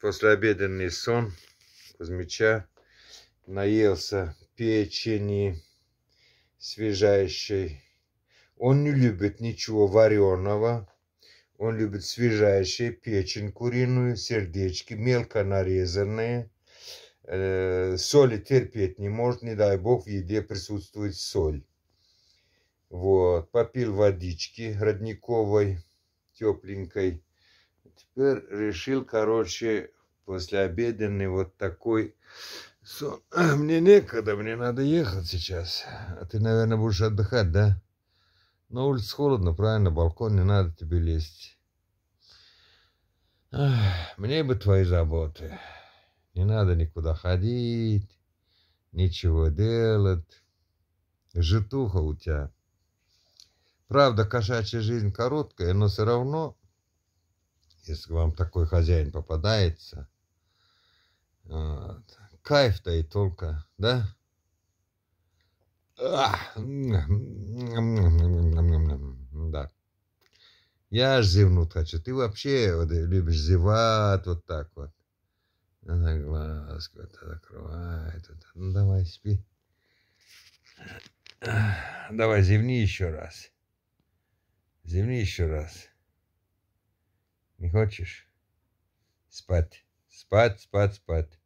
послеобеденный сон Кузьмича наелся печени свежайшей. Он не любит ничего вареного. Он любит свежайшие печень куриную, сердечки, мелко нарезанные. Э, соли терпеть не может, не дай бог, в еде присутствует соль. Вот, попил водички родниковой, тепленькой Теперь решил, короче, после послеобеденный вот такой сон. Мне некогда, мне надо ехать сейчас. А ты, наверное, будешь отдыхать, да? На улице холодно, правильно, балкон, не надо тебе лезть. Ах, мне бы твои заботы. Не надо никуда ходить, ничего делать. Житуха у тебя. Правда, кошачья жизнь короткая, но все равно если вам такой хозяин попадается. Вот. А, кайф-то и только, да? да. Я аж зевнуть хочу. Ты вообще вот, любишь зевать вот так вот. Она глаз вот закрывает. Вот. Ну, давай, спи. Давай, зевни еще раз. Зевни еще раз. Хочешь Спать, спать, спать, спать.